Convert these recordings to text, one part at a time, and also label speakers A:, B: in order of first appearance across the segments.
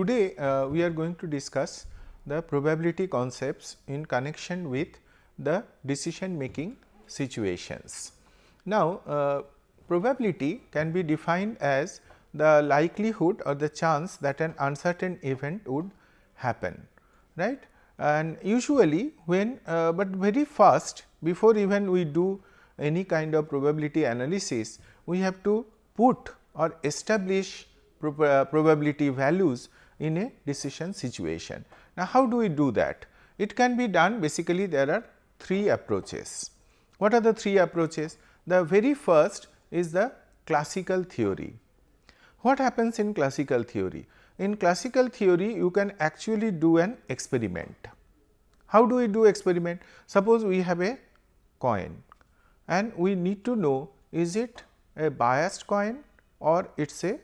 A: Today, uh, we are going to discuss the probability concepts in connection with the decision making situations. Now, uh, probability can be defined as the likelihood or the chance that an uncertain event would happen, right. And usually when, uh, but very fast before even we do any kind of probability analysis, we have to put or establish prob uh, probability values in a decision situation. Now, how do we do that? It can be done basically there are three approaches. What are the three approaches? The very first is the classical theory. What happens in classical theory? In classical theory you can actually do an experiment. How do we do experiment? Suppose we have a coin and we need to know is it a biased coin or it is a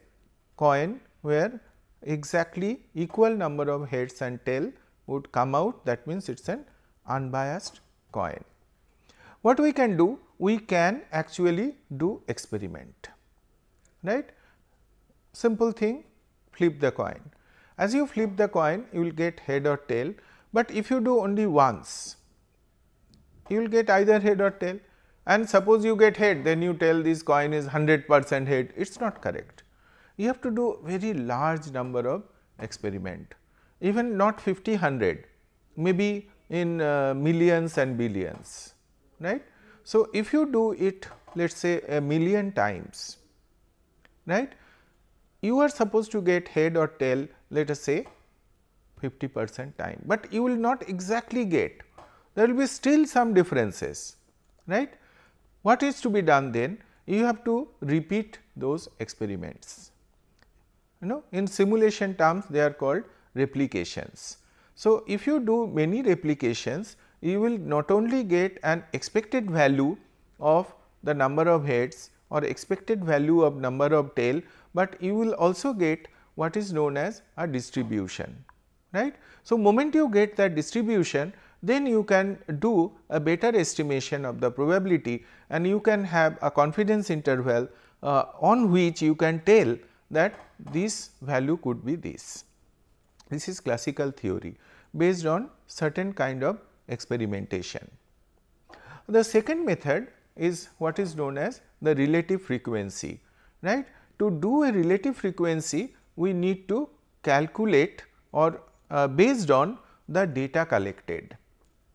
A: coin where exactly equal number of heads and tail would come out that means it is an unbiased coin. What we can do? We can actually do experiment right simple thing flip the coin. As you flip the coin you will get head or tail, but if you do only once you will get either head or tail and suppose you get head then you tell this coin is 100 percent head it is not correct you have to do very large number of experiment, even not 50, 100, maybe in uh, millions and billions, right. So, if you do it let us say a million times, right, you are supposed to get head or tail let us say 50 percent time, but you will not exactly get there will be still some differences right. What is to be done then? You have to repeat those experiments you know in simulation terms they are called replications. So, if you do many replications you will not only get an expected value of the number of heads or expected value of number of tail, but you will also get what is known as a distribution right. So, moment you get that distribution then you can do a better estimation of the probability and you can have a confidence interval uh, on which you can tell that this value could be this. This is classical theory based on certain kind of experimentation. The second method is what is known as the relative frequency, right. To do a relative frequency, we need to calculate or uh, based on the data collected,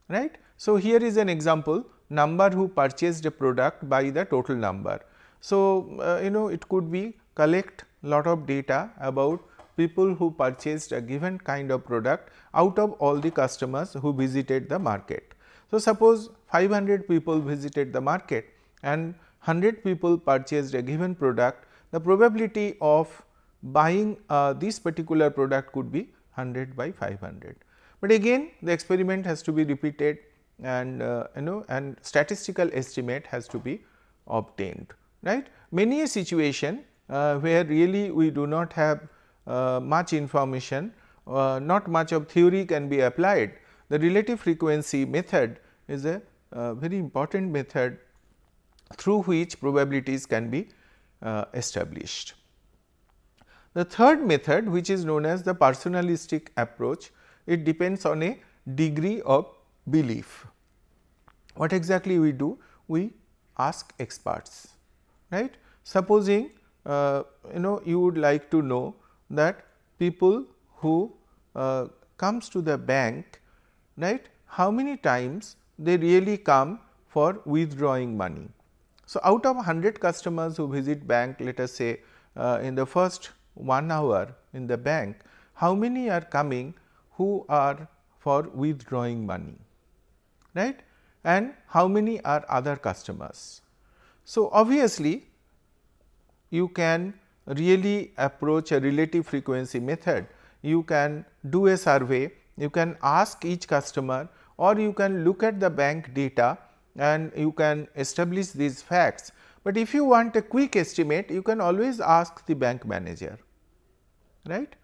A: right. So, here is an example number who purchased a product by the total number. So, uh, you know it could be collect lot of data about people who purchased a given kind of product out of all the customers who visited the market. So, suppose 500 people visited the market and 100 people purchased a given product, the probability of buying uh, this particular product could be 100 by 500. But again the experiment has to be repeated and uh, you know and statistical estimate has to be obtained right. Many a situation uh, where really we do not have uh, much information, uh, not much of theory can be applied. The relative frequency method is a very important method through which probabilities can be established. The third method which is known as the personalistic approach, it depends on a degree of belief. What exactly we do? We ask experts, right. Supposing uh, you know you would like to know that people who uh, comes to the bank right how many times they really come for withdrawing money. So, out of 100 customers who visit bank let us say uh, in the first 1 hour in the bank, how many are coming who are for withdrawing money right and how many are other customers. So, obviously, you can really approach a relative frequency method. You can do a survey, you can ask each customer or you can look at the bank data and you can establish these facts. But if you want a quick estimate, you can always ask the bank manager, right.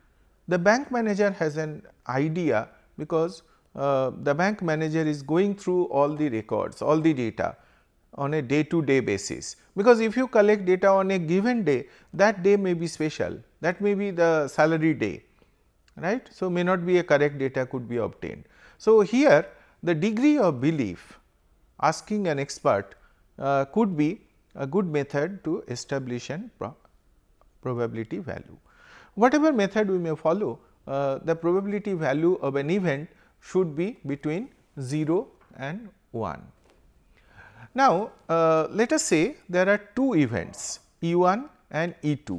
A: The bank manager has an idea because uh, the bank manager is going through all the records, all the data on a day to day basis. Because if you collect data on a given day, that day may be special, that may be the salary day, right. So, may not be a correct data could be obtained. So, here the degree of belief asking an expert uh, could be a good method to establish an pro probability value. Whatever method we may follow, uh, the probability value of an event should be between 0 and 1. Now, uh, let us say there are two events E 1 and E 2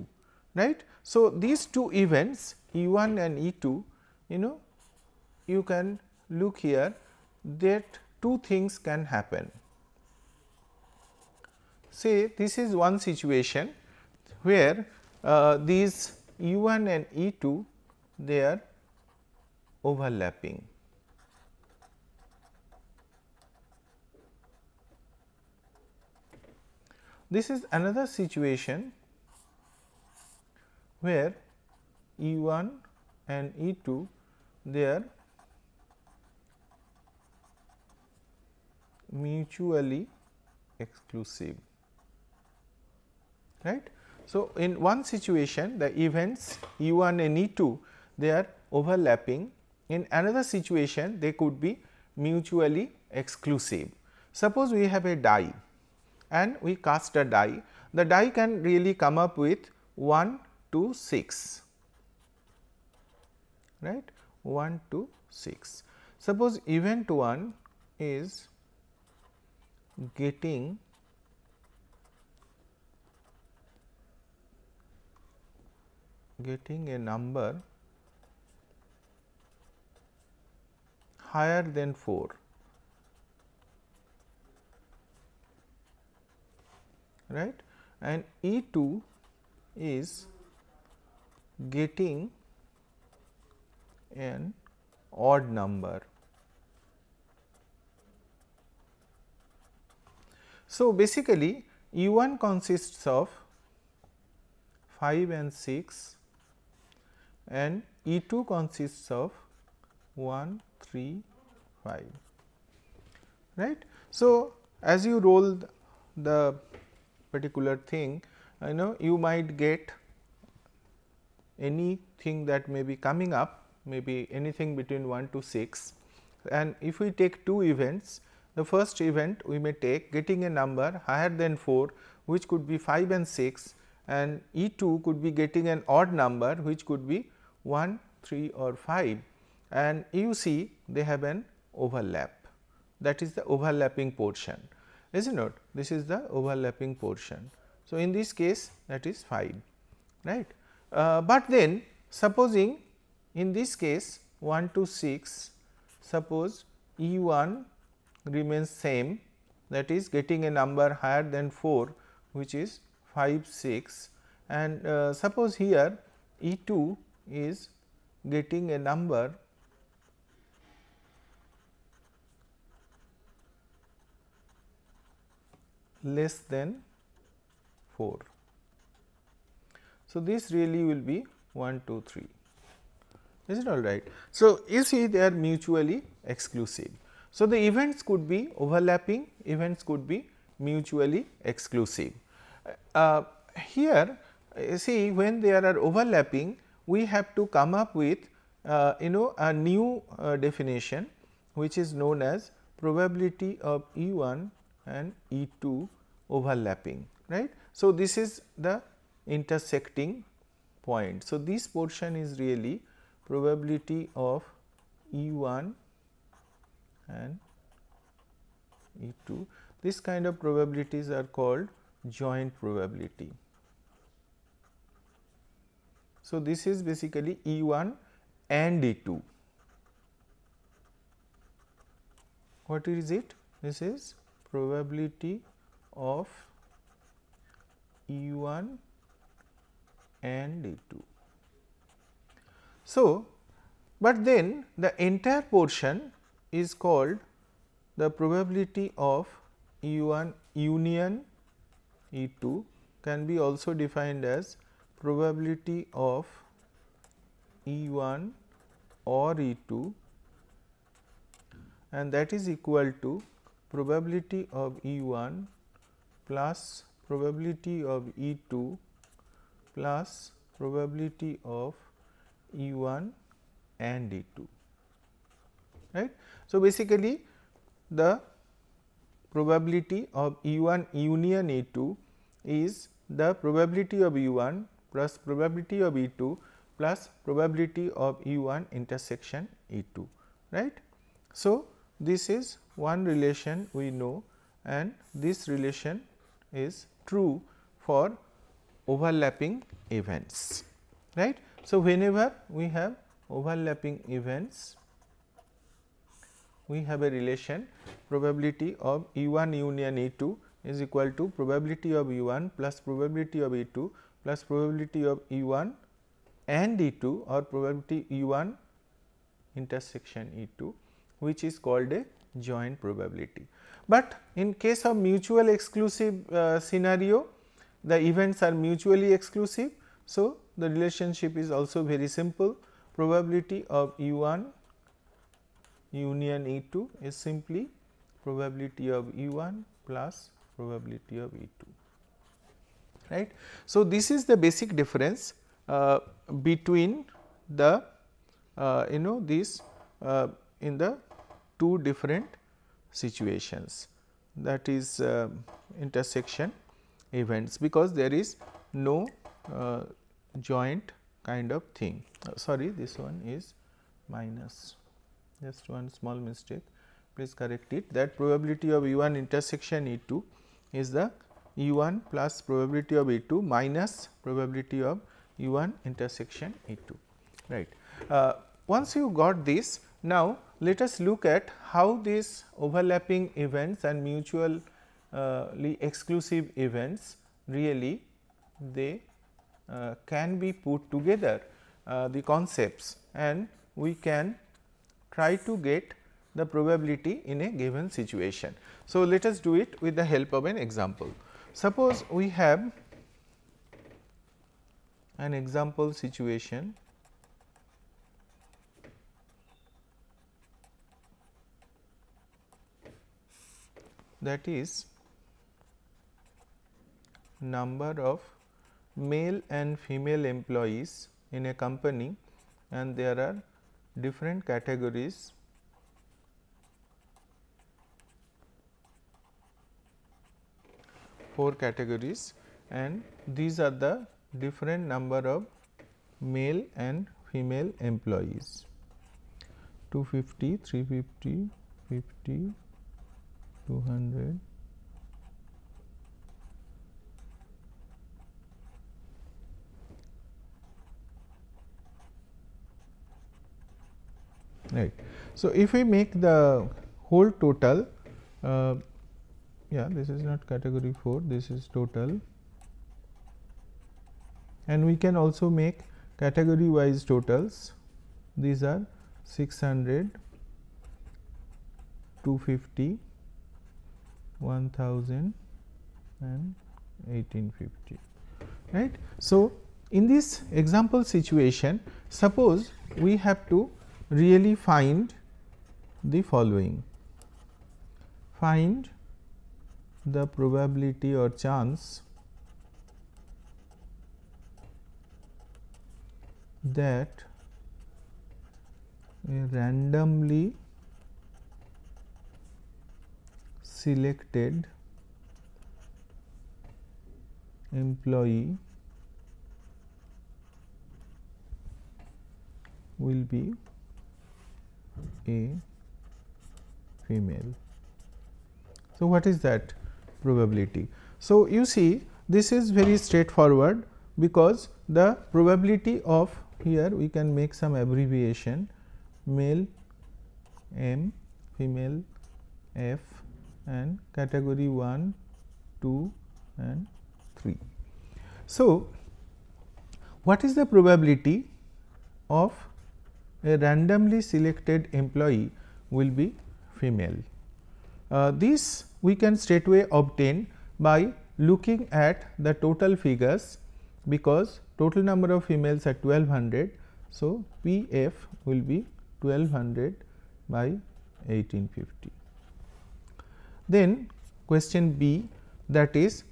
A: right. So, these two events E 1 and E 2 you know you can look here that two things can happen. Say this is one situation where uh, these E 1 and E 2 they are overlapping This is another situation where E 1 and E 2 they are mutually exclusive right. So, in one situation the events E 1 and E 2 they are overlapping in another situation they could be mutually exclusive. Suppose we have a die and we cast a die. The die can really come up with 1, 2, 6, right 1, 2, 6. Suppose event 1 is getting getting a number higher than 4 right and E 2 is getting an odd number. So, basically E 1 consists of 5 and 6 and E 2 consists of 1, 3, 5 right. So, as you roll the particular thing you know you might get anything that may be coming up maybe anything between 1 to 6 and if we take two events the first event we may take getting a number higher than 4 which could be 5 and 6 and E 2 could be getting an odd number which could be 1, 3 or 5 and you see they have an overlap that is the overlapping portion is it not? This is the overlapping portion. So, in this case that is 5 right. Uh, but then supposing in this case 1 to 6 suppose E 1 remains same that is getting a number higher than 4 which is 5 6 and uh, suppose here E 2 is getting a number less than 4. So, this really will be 1, 2, 3 is it all right. So, you see they are mutually exclusive. So, the events could be overlapping, events could be mutually exclusive. Uh, uh here you see when there are overlapping we have to come up with uh, you know a new uh, definition which is known as probability of E 1 and E2 overlapping right. So, this is the intersecting point. So, this portion is really probability of E1 and E2. This kind of probabilities are called joint probability. So, this is basically E1 and E2. What is it? This is probability of E 1 and E 2. So, but then the entire portion is called the probability of E 1 union E 2 can be also defined as probability of E 1 or E 2 and that is equal to probability of E 1 plus probability of E 2 plus probability of E 1 and E 2 right. So, basically the probability of E 1 union E 2 is the probability of E 1 plus probability of E 2 plus probability of E 1 intersection E 2 right. So, this is one relation we know and this relation is true for overlapping events right. So, whenever we have overlapping events we have a relation probability of E 1 union E 2 is equal to probability of E 1 plus probability of E 2 plus probability of E 1 and E 2 or probability E 1 intersection E 2 which is called a joint probability. But in case of mutual exclusive uh, scenario, the events are mutually exclusive. So, the relationship is also very simple probability of E 1 union E 2 is simply probability of E 1 plus probability of E 2 right. So, this is the basic difference uh, between the uh, you know this uh, in the two different situations that is uh, intersection events because there is no uh, joint kind of thing. Uh, sorry, this one is minus, just one small mistake, please correct it. That probability of E 1 intersection E 2 is the E 1 plus probability of E 2 minus probability of E 1 intersection E 2, right. Uh, once you got this, now let us look at how these overlapping events and mutually exclusive events really they uh, can be put together uh, the concepts and we can try to get the probability in a given situation. So, let us do it with the help of an example. Suppose we have an example situation that is number of male and female employees in a company and there are different categories four categories and these are the different number of male and female employees 250 350 50 200 right. So, if we make the whole total uh, yeah this is not category 4 this is total and we can also make category wise totals these are 600 250 1000 and 1850 right. So, in this example situation suppose we have to really find the following find the probability or chance that a randomly selected employee will be a female. So, what is that probability? So, you see this is very straightforward because the probability of here we can make some abbreviation male m female f and category 1, 2 and 3. So, what is the probability of a randomly selected employee will be female? Uh, this we can straightway obtain by looking at the total figures because total number of females are 1200. So, P f will be 1200 by 1850. Then question B that is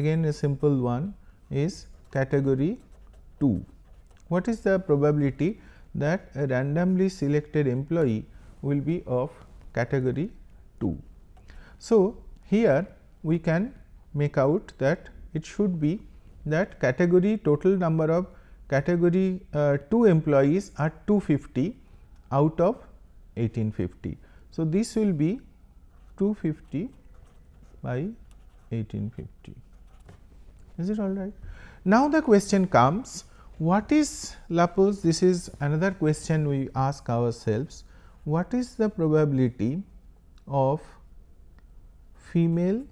A: again a simple one is category 2. What is the probability that a randomly selected employee will be of category 2. So, here we can make out that it should be that category total number of category uh, 2 employees are 250 out of 1850. So, this will be 250 by 1850 is it all right. Now, the question comes what is Laplace this is another question we ask ourselves what is the probability of female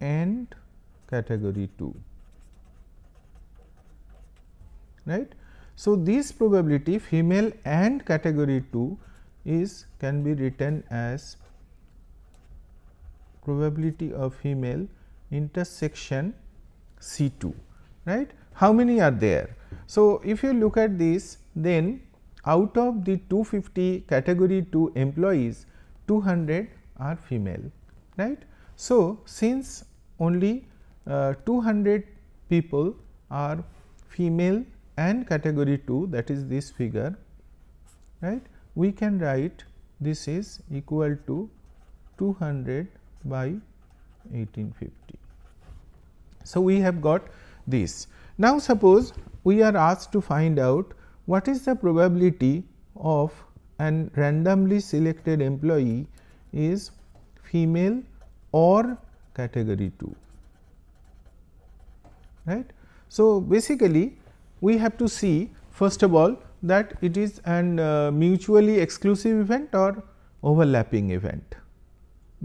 A: and category 2 right so, this probability female and category 2 is can be written as probability of female intersection C 2 right. How many are there? So, if you look at this then out of the 250 category 2 employees 200 are female right. So, since only uh, 200 people are female and category 2 that is this figure right we can write this is equal to 200 by 1850. So, we have got this. Now, suppose we are asked to find out what is the probability of an randomly selected employee is female or category 2 right. So, basically we have to see first of all that it is an uh, mutually exclusive event or overlapping event.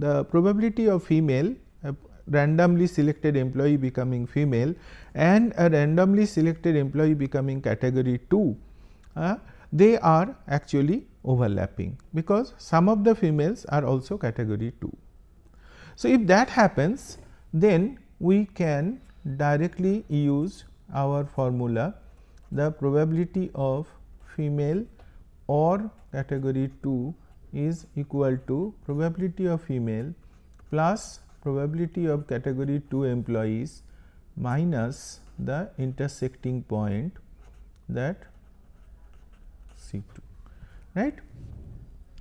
A: The probability of female randomly selected employee becoming female and a randomly selected employee becoming category 2, uh, they are actually overlapping because some of the females are also category 2. So, if that happens then we can directly use our formula the probability of female or category 2 is equal to probability of female plus probability of category 2 employees minus the intersecting point that C 2 right.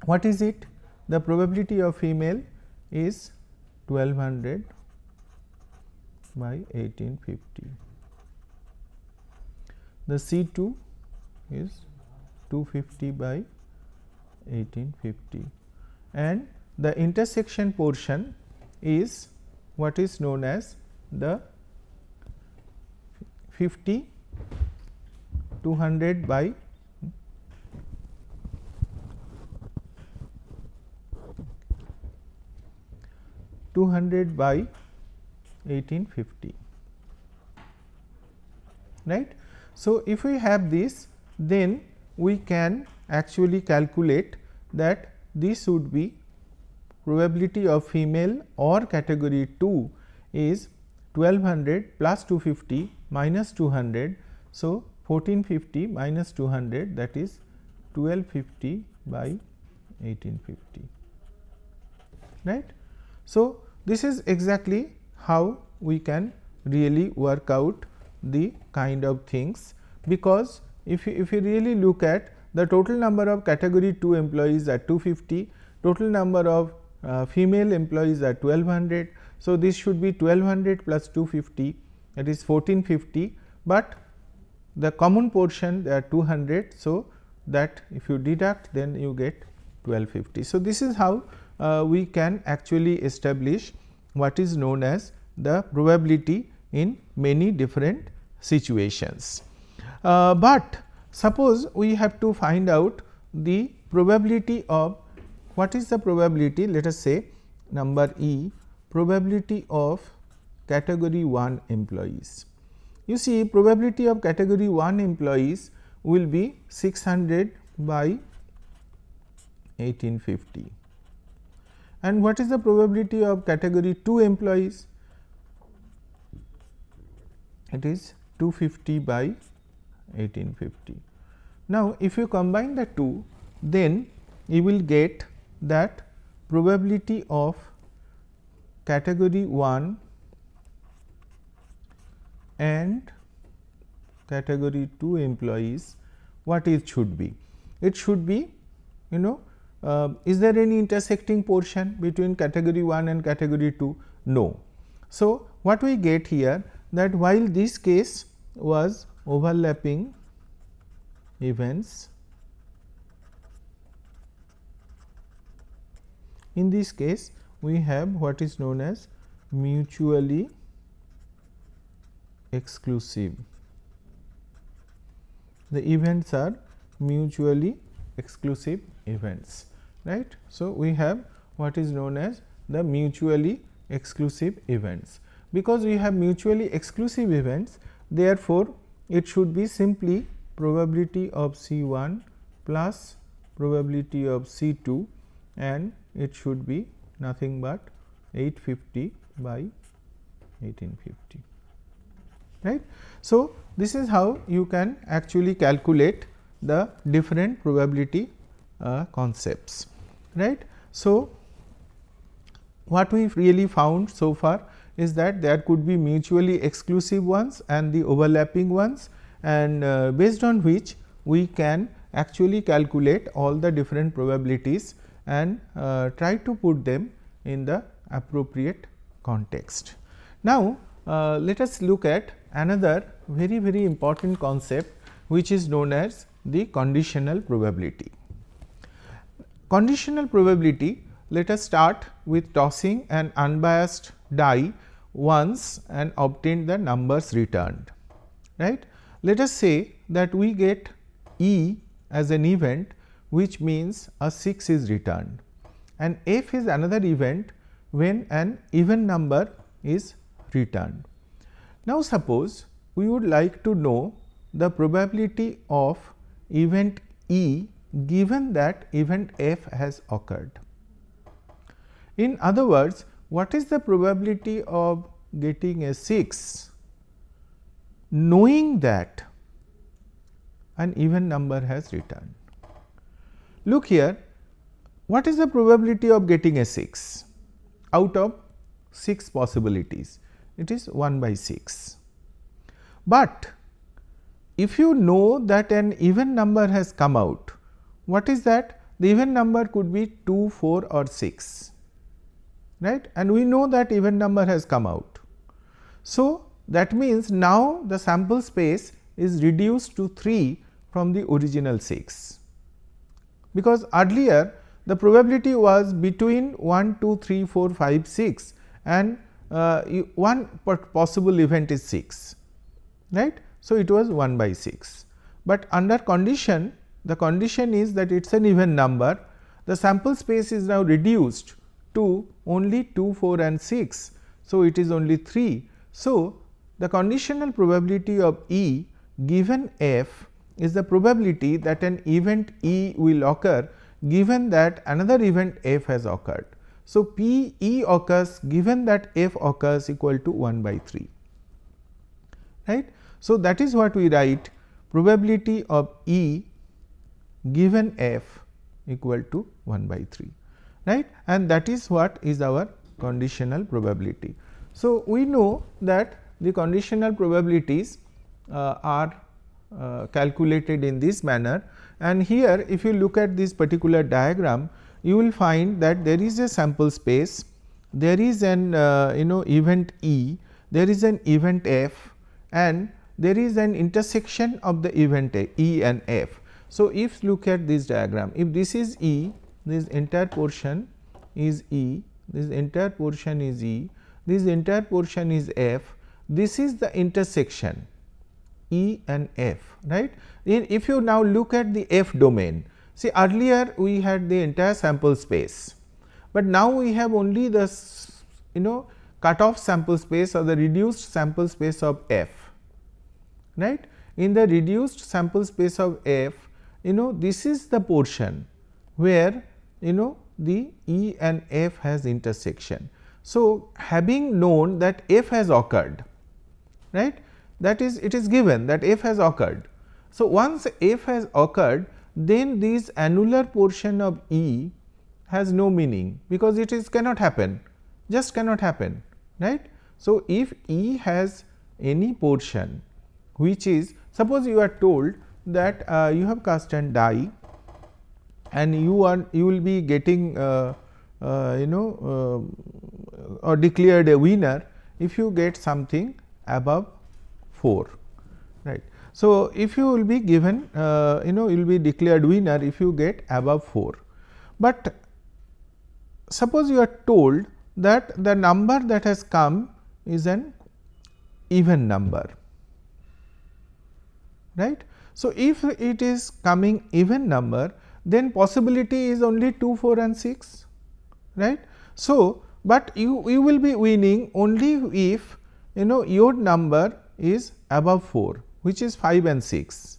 A: What is it? The probability of female is 1200 by 1850 the C 2 is 250 by 1850 and the intersection portion is what is known as the 50 200 by 200 by 1850 right so, if we have this then we can actually calculate that this would be probability of female or category 2 is 1200 plus 250 minus 200. So, 1450 minus 200 that is 1250 by 1850 right. So, this is exactly how we can really work out the kind of things because if you, if you really look at the total number of category 2 employees at 250, total number of uh, female employees at 1200. So, this should be 1200 plus 250 that is 1450, but the common portion there are 200. So, that if you deduct then you get 1250. So, this is how uh, we can actually establish what is known as the probability in many different situations. Uh, but suppose we have to find out the probability of what is the probability let us say number E probability of category 1 employees. You see probability of category 1 employees will be 600 by 1850 and what is the probability of category 2 employees it is 250 by 1850. Now, if you combine the two then you will get that probability of category 1 and category 2 employees what it should be. It should be you know uh, is there any intersecting portion between category 1 and category 2? No. So, what we get here that while this case was overlapping events, in this case we have what is known as mutually exclusive. The events are mutually exclusive events right. So, we have what is known as the mutually exclusive events because we have mutually exclusive events therefore, it should be simply probability of C 1 plus probability of C 2 and it should be nothing but 850 by 1850 right. So, this is how you can actually calculate the different probability uh, concepts right. So, what we really found so far is that there could be mutually exclusive ones and the overlapping ones and uh, based on which we can actually calculate all the different probabilities and uh, try to put them in the appropriate context. Now, uh, let us look at another very very important concept which is known as the conditional probability. Conditional probability let us start with tossing an unbiased die once and obtain the numbers returned. Right? Let us say that we get E as an event which means a 6 is returned and F is another event when an even number is returned. Now, suppose we would like to know the probability of event E given that event F has occurred. In other words, what is the probability of getting a 6 knowing that an even number has returned. Look here, what is the probability of getting a 6 out of 6 possibilities? It is 1 by 6. But if you know that an even number has come out, what is that? The even number could be 2, 4 or 6 right and we know that even number has come out. So, that means now the sample space is reduced to 3 from the original 6, because earlier the probability was between 1, 2, 3, 4, 5, 6 and uh, one possible event is 6 right. So, it was 1 by 6, but under condition the condition is that it is an even number the sample space is now reduced Two only 2, 4 and 6. So, it is only 3. So, the conditional probability of E given f is the probability that an event E will occur given that another event f has occurred. So, P E occurs given that f occurs equal to 1 by 3 right. So, that is what we write probability of E given f equal to 1 by 3 right and that is what is our conditional probability. So, we know that the conditional probabilities uh, are uh, calculated in this manner and here if you look at this particular diagram you will find that there is a sample space there is an uh, you know event E, there is an event F and there is an intersection of the event A, E and F. So, if look at this diagram, if this is E this entire portion is E, this entire portion is E, this entire portion is F, this is the intersection E and F, right. In, if you now look at the F domain, see earlier we had the entire sample space, but now we have only the you know cut off sample space or the reduced sample space of F, right. In the reduced sample space of F, you know this is the portion where you know the E and F has intersection. So, having known that F has occurred, right? That is, it is given that F has occurred. So, once F has occurred, then this annular portion of E has no meaning because it is cannot happen, just cannot happen, right? So, if E has any portion which is suppose you are told that uh, you have cast and die and you are you will be getting uh, uh, you know uh, or declared a winner if you get something above 4 right. So, if you will be given uh, you know you will be declared winner if you get above 4, but suppose you are told that the number that has come is an even number right. So, if it is coming even number then possibility is only 2, 4 and 6 right. So, but you, you will be winning only if you know your number is above 4 which is 5 and 6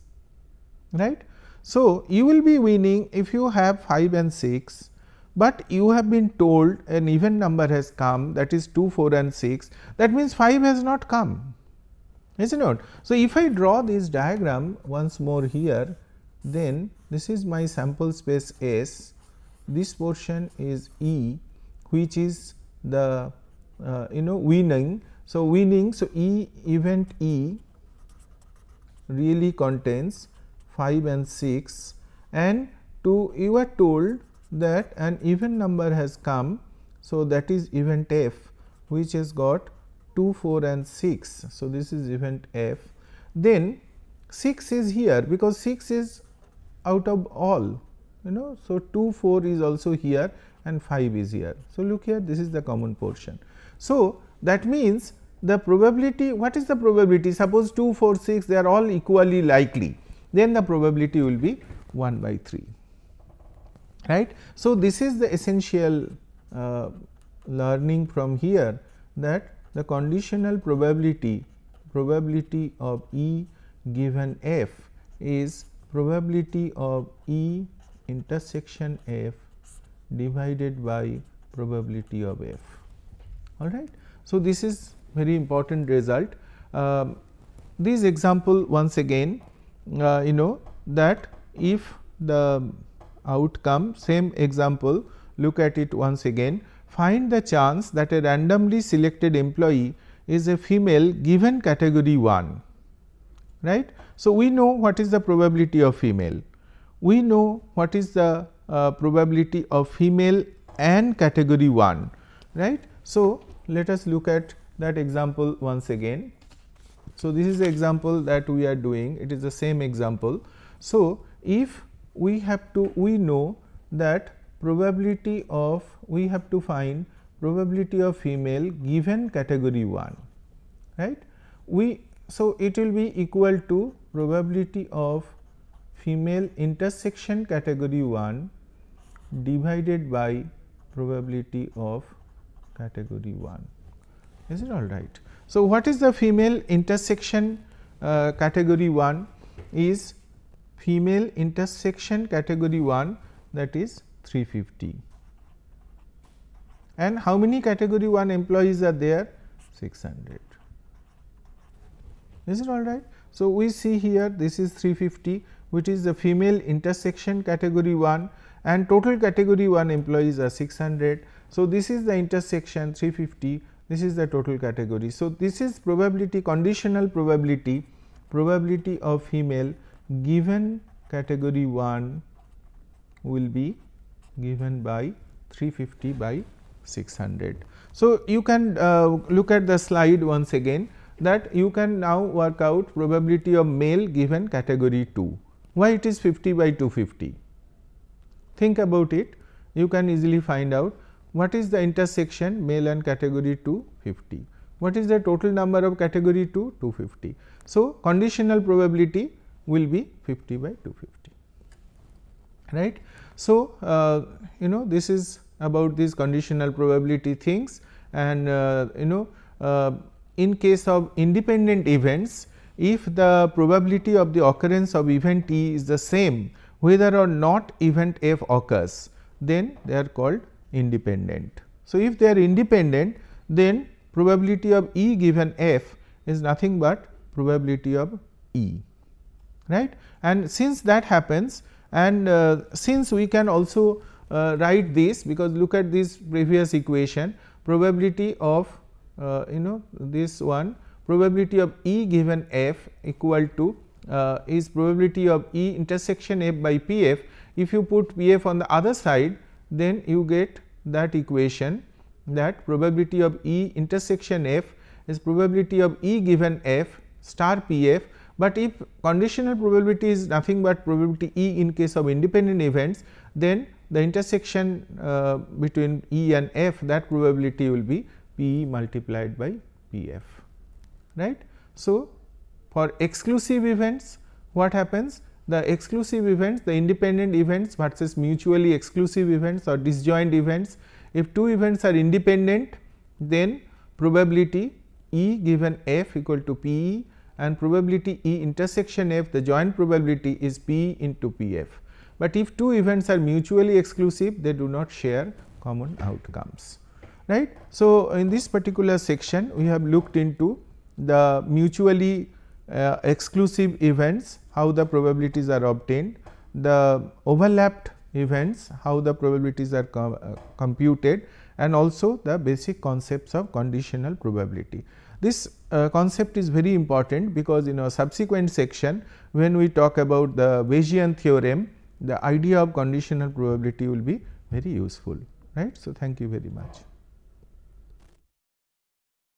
A: right. So, you will be winning if you have 5 and 6, but you have been told an even number has come that is 2, 4 and 6 that means 5 has not come is it not. So, if I draw this diagram once more here then this is my sample space S, this portion is E which is the uh, you know winning. So, winning so E event E really contains 5 and 6 and to you are told that an even number has come. So, that is event F which has got 2, 4 and 6. So, this is event F. Then 6 is here because 6 is out of all you know. So, 2 4 is also here and 5 is here. So, look here this is the common portion. So, that means the probability what is the probability suppose 2 4 6 they are all equally likely then the probability will be 1 by 3 right. So, this is the essential uh, learning from here that the conditional probability probability of E given f is probability of E intersection F divided by probability of F. All right. So, this is very important result. Uh, um, this example once again uh, you know that if the outcome same example look at it once again find the chance that a randomly selected employee is a female given category 1 right. So, we know what is the probability of female, we know what is the uh, probability of female and category 1, right. So, let us look at that example once again. So, this is the example that we are doing, it is the same example. So, if we have to, we know that probability of, we have to find probability of female given category 1, right. We so, it will be equal to probability of female intersection category 1 divided by probability of category 1. Is it all right? So, what is the female intersection uh, category 1 is female intersection category 1 that is 350. And how many category 1 employees are there? 600. Is it all right? So, we see here this is 350 which is the female intersection category 1 and total category 1 employees are 600. So, this is the intersection 350 this is the total category. So, this is probability conditional probability probability of female given category 1 will be given by 350 by 600. So, you can uh, look at the slide once again that you can now work out probability of male given category 2. Why it is 50 by 250? Think about it, you can easily find out what is the intersection male and category 2 50. What is the total number of category 2 250. So, conditional probability will be 50 by 250 right. So, uh, you know this is about these conditional probability things and uh, you know uh, in case of independent events, if the probability of the occurrence of event E is the same whether or not event F occurs, then they are called independent. So, if they are independent, then probability of E given F is nothing but probability of E, right. And since that happens and uh, since we can also uh, write this because look at this previous equation probability of uh, you know this one probability of E given f equal to uh, is probability of E intersection f by P f. If you put P f on the other side then you get that equation that probability of E intersection f is probability of E given f star P f but if conditional probability is nothing but probability E in case of independent events, then the intersection uh, between E and F that probability will be P multiplied by P f right. So, for exclusive events what happens the exclusive events the independent events versus mutually exclusive events or disjoint events if two events are independent then probability E given f equal to P e and probability E intersection f the joint probability is P into P f. But if two events are mutually exclusive they do not share common outcomes right. So, in this particular section we have looked into the mutually uh, exclusive events how the probabilities are obtained, the overlapped events how the probabilities are com uh, computed and also the basic concepts of conditional probability. This uh, concept is very important because in our subsequent section when we talk about the Bayesian theorem the idea of conditional probability will be very useful right. So, thank you very much.